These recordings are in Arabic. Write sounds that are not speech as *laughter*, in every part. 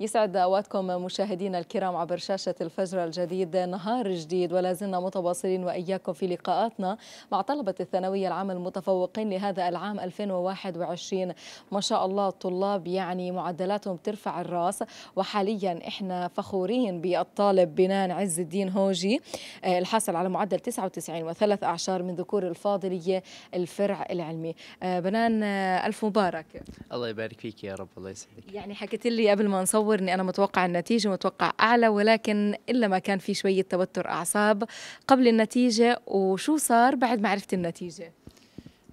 يسعد اوقاتكم مشاهدينا الكرام عبر شاشه الفجر الجديد نهار جديد ولا زلنا متواصلين واياكم في لقاءاتنا مع طلبه الثانويه العامه المتفوقين لهذا العام 2021 ما شاء الله الطلاب يعني معدلاتهم ترفع الراس وحاليا احنا فخورين بالطالب بنان عز الدين هوجي آه، الحاصل على معدل 99 وثلاث اعشار من ذكور الفاضليه الفرع العلمي آه، بنان آه، الف مبارك الله يبارك فيك يا رب الله يسعدك يعني حكيت لي قبل ما نصور تصورني أنا متوقع النتيجة متوقع أعلى ولكن إلا ما كان في شوية توتر أعصاب قبل النتيجة وشو صار بعد ما عرفت النتيجة؟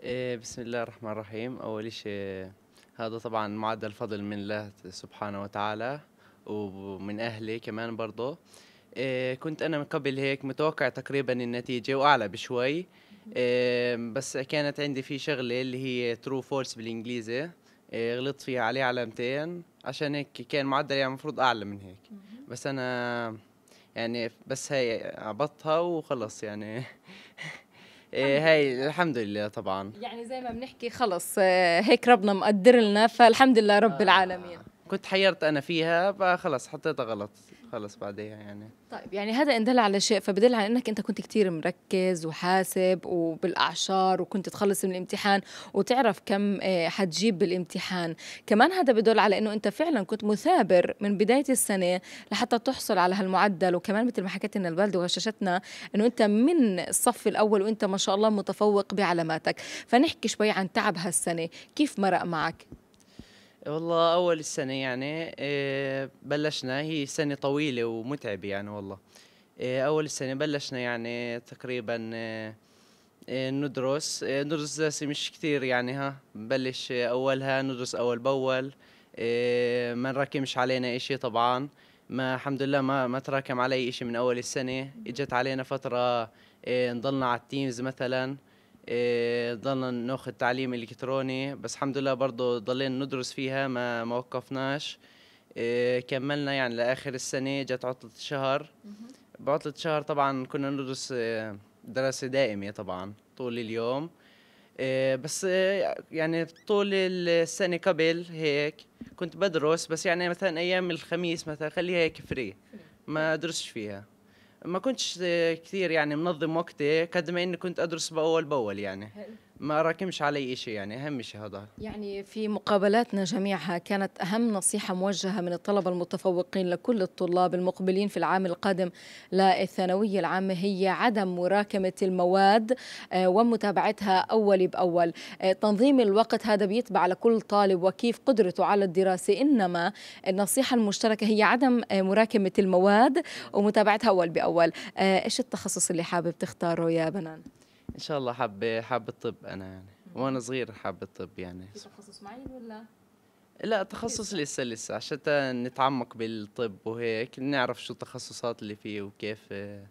إيه، بسم الله الرحمن الرحيم أول شيء هذا طبعا معدل فضل من الله سبحانه وتعالى ومن أهلي كمان برضه إيه، كنت أنا من قبل هيك متوقع تقريبا النتيجة وأعلى بشوي إيه، بس كانت عندي في شغلة اللي هي ترو فولس بالإنجليزي إيه، غلطت فيها عليه علامتين عشان هيك كان معدلي يعني المفروض اعلى من هيك بس انا يعني بس هاي عبطتها وخلص يعني *laughs* إيه، هاي الحمد لله طبعا يعني زي ما بنحكي خلص آه، هيك ربنا مقدر لنا فالحمد لله رب آه. العالمين كنت حيرت انا فيها فخلص حطيتها غلط خلص بعديها يعني طيب يعني هذا ان دل على شيء فبدل على انك انت كنت كثير مركز وحاسب وبالاعشار وكنت تخلص من الامتحان وتعرف كم آه، حتجيب بالامتحان كمان هذا بدل على انه انت فعلا كنت مثابر من بدايه السنه لحتى تحصل على هالمعدل وكمان مثل ما حكيت لنا البلد وغششتنا انه انت من الصف الاول وانت ما شاء الله متفوق بعلاماتك فنحكي شوي عن تعب هالسنه كيف مرق معك والله اول السنه يعني آه، بلشنا هي سنه طويله ومتعبه يعني والله آه، اول السنه بلشنا يعني تقريبا آه، ندرس ندرس دراسه مش كثير يعني ها بلش اولها ندرس اول باول ما نراكمش علينا إشي طبعا ما الحمد لله ما ما تراكم علي إشي من اول السنه اجت علينا فتره نضلنا على التيمز مثلا إيه، ضلنا ناخذ تعليم الكتروني بس الحمد لله برضه ضلينا ندرس فيها ما ما وقفناش إيه، كملنا يعني لاخر السنه جت عطله شهر بعطله شهر طبعا كنا ندرس إيه، دراسه دائمه طبعا طول اليوم بس يعني طول السنه قبل هيك كنت بدرس بس يعني مثلا ايام الخميس مثلا خليها هيك فري ما ادرسش فيها ما كنتش كثير يعني منظم وقتي قد ما اني كنت ادرس باول باول يعني ما راكمش علي شيء يعني اهم شيء هذا يعني في مقابلاتنا جميعها كانت اهم نصيحه موجهه من الطلبه المتفوقين لكل الطلاب المقبلين في العام القادم للثانويه العامه هي عدم مراكمه المواد آه، ومتابعتها اول باول آه، تنظيم الوقت هذا بيتبع لكل طالب وكيف قدرته على الدراسه انما النصيحه المشتركه هي عدم آه، مراكمه المواد ومتابعتها اول باول ايش التخصص اللي حابب تختاره يا بنان ان شاء الله حابه حابه الطب انا يعني وانا صغير حابه الطب يعني في تخصص معين ولا لا تخصص لسه لسه عشان نتعمق بالطب وهيك نعرف شو التخصصات اللي فيه وكيف آه،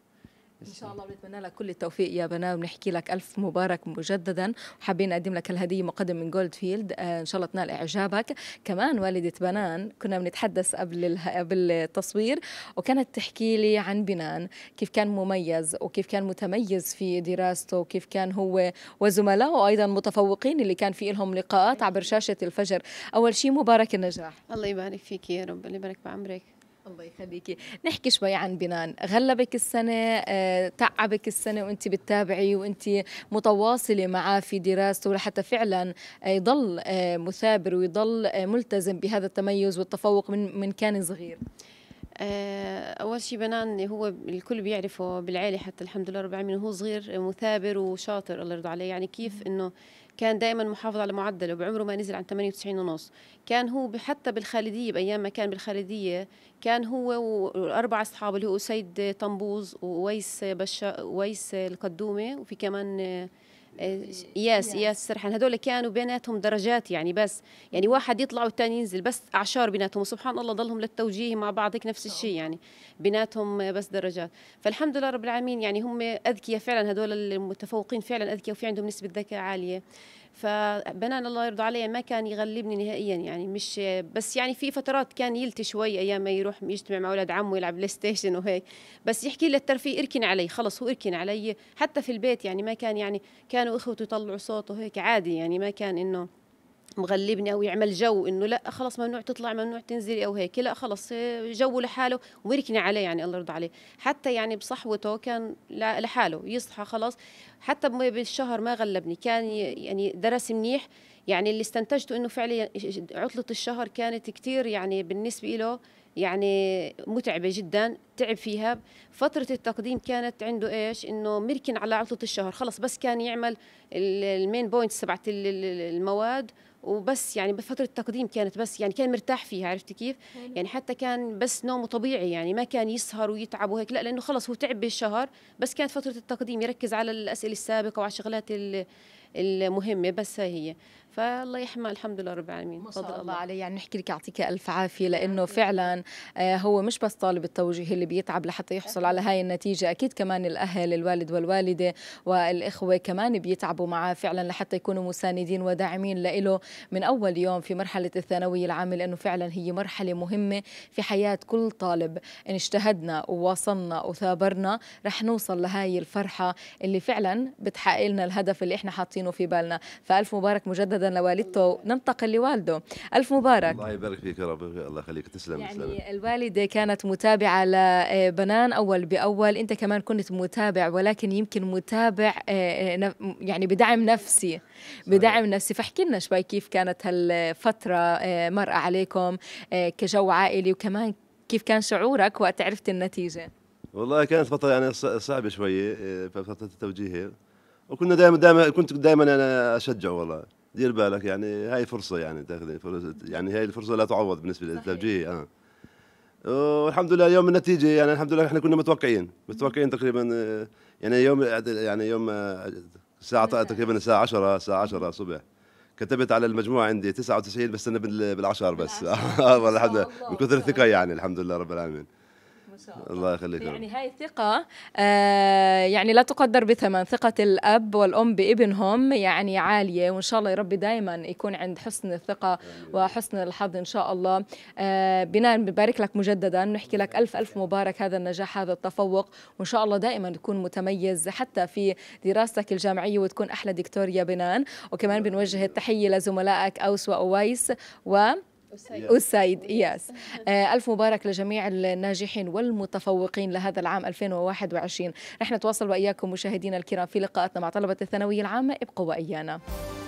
ان شاء الله بنتمنى لك كل التوفيق يا بنا وبنحكي لك الف مبارك مجددا وحابين نقدم لك الهديه مقدم من جولد فيلد آه، ان شاء الله تنال اعجابك كمان والده بنان كنا بنتحدث قبل قبل التصوير وكانت تحكي لي عن بنان كيف كان مميز وكيف كان متميز في دراسته وكيف كان هو وزملائه ايضا متفوقين اللي كان في لهم لقاءات عبر شاشه الفجر اول شيء مبارك النجاح الله يبارك فيك يا رب الله يبارك بعمرك الله يخليكي نحكي شوي عن بنان غلبك السنة آه، تعبك السنة وانت بتتابعي وانت متواصلة معاه في دراسته لحتى فعلا آه، يضل آه، مثابر ويضل ملتزم بهذا التميز والتفوق من من كان صغير آه، اول شيء بنان هو الكل بيعرفه بالعائله حتى الحمد لله رب العالمين هو صغير مثابر وشاطر الله يرضى عليه يعني كيف انه كان دائما محافظ على معدله بعمره ما نزل عن 98 ونص كان هو حتى بالخالديه بايام ما كان بالخالديه كان هو واربع اصحاب اللي هو اسيد طنبوز وويس بشا ويس القدومه وفي كمان ياس إيه، ياس سرحان هذول كانوا بيناتهم درجات يعني بس يعني واحد يطلع والثاني ينزل بس اعشار بيناتهم وسبحان الله ضلهم للتوجيه مع بعض هيك نفس الشيء يعني بيناتهم بس درجات فالحمد لله رب العالمين يعني هم اذكياء فعلا هذول المتفوقين فعلا اذكياء وفي عندهم نسبه ذكاء عاليه فبنان الله يرضى عليه ما كان يغلبني نهائيا يعني مش بس يعني في فترات كان يلتي شوي ايام ما يروح يجتمع مع اولاد عمه يلعب بلاي ستيشن وهيك بس يحكي لي الترفيه اركن علي خلص هو اركن علي حتى في البيت يعني ما كان يعني كانوا اخوته يطلعوا صوته هيك عادي يعني ما كان انه مغلبني او يعمل جو انه لا خلص ممنوع تطلع ممنوع تنزلي او هيك لا خلص آه، جو لحاله ويركني عليه يعني الله يرضى عليه حتى يعني بصحوته كان لحاله يصحى خلص حتى بالشهر ما غلبني كان يعني درس منيح يعني اللي استنتجته انه فعليا عطله الشهر كانت كثير يعني بالنسبه له يعني متعبه جدا تعب فيها فتره التقديم كانت عنده ايش انه مركن على عطله الشهر خلص بس كان يعمل المين بوينتس تبعت المواد وبس يعني بفتره التقديم كانت بس يعني كان مرتاح فيها عرفتي كيف يعني حتى كان بس نومه طبيعي يعني ما كان يسهر ويتعب وهيك لا لانه خلص هو تعب بالشهر بس كانت فتره التقديم يركز على الاسئله السابقه وعلى الشغلات اللي المهمه بس هي فالله يحمى الحمد لله رب العالمين ما شاء الله, الله عليه يعني نحكي لك يعطيك الف عافيه لانه فعلا آه، هو مش بس طالب التوجيه اللي بيتعب لحتى يحصل على هاي النتيجه اكيد كمان الاهل الوالد والوالده والاخوه كمان بيتعبوا معاه فعلا لحتى يكونوا مساندين وداعمين له من اول يوم في مرحله الثانويه العامه لانه فعلا هي مرحله مهمه في حياه كل طالب ان اجتهدنا وواصلنا وثابرنا رح نوصل لهاي الفرحه اللي فعلا بتحقق لنا الهدف اللي احنا حاطينه نسينه في بالنا فألف مبارك مجددا لوالدته ننتقل لوالده ألف مبارك الله يبارك فيك يا رب الله يخليك تسلم يعني الوالدة كانت متابعة لبنان أول بأول أنت كمان كنت متابع ولكن يمكن متابع آه، آه، يعني بدعم نفسي بدعم نفسي فاحكي لنا شوي كيف كانت هالفترة مرأة عليكم آه، كجو عائلي وكمان كيف كان شعورك وقت عرفت النتيجة؟ والله كانت فترة يعني صعبة شوية فترة التوجيهي وكنا دائما دائما كنت دائما انا اشجع والله دير بالك يعني هاي فرصه يعني تاخذ فرصه يعني هاي الفرصه لا تعوض بالنسبه للتوجيه اه والحمد لله يوم النتيجه يعني الحمد لله احنا كنا متوقعين متوقعين تقريبا آه، يعني يوم يعني يوم آه، الساعه تقريبا الساعه 10 الساعه 10 الصبح كتبت على المجموعة عندي 99 بس انا بالعشر بس *laughs* والله الحمد لله من كثر الثقه يعني الحمد لله رب العالمين ما شاء الله الله يخليك يعني هاي الثقة آه يعني لا تقدر بثمن ثقة الأب والأم بابنهم يعني عالية وإن شاء الله يا دائما يكون عند حسن الثقة وحسن الحظ إن شاء الله آه بناء ببارك لك مجددا نحكي لك ألف ألف مبارك هذا النجاح هذا التفوق وإن شاء الله دائما تكون متميز حتى في دراستك الجامعية وتكون أحلى دكتور يا بنان وكمان بنوجه التحية لزملائك أوس وأويس و أسيد يس آه، ألف مبارك لجميع الناجحين والمتفوقين لهذا العام 2021 رح نتواصل وإياكم مشاهدينا الكرام في لقاءاتنا مع طلبة الثانوية العامة ابقوا وإيانا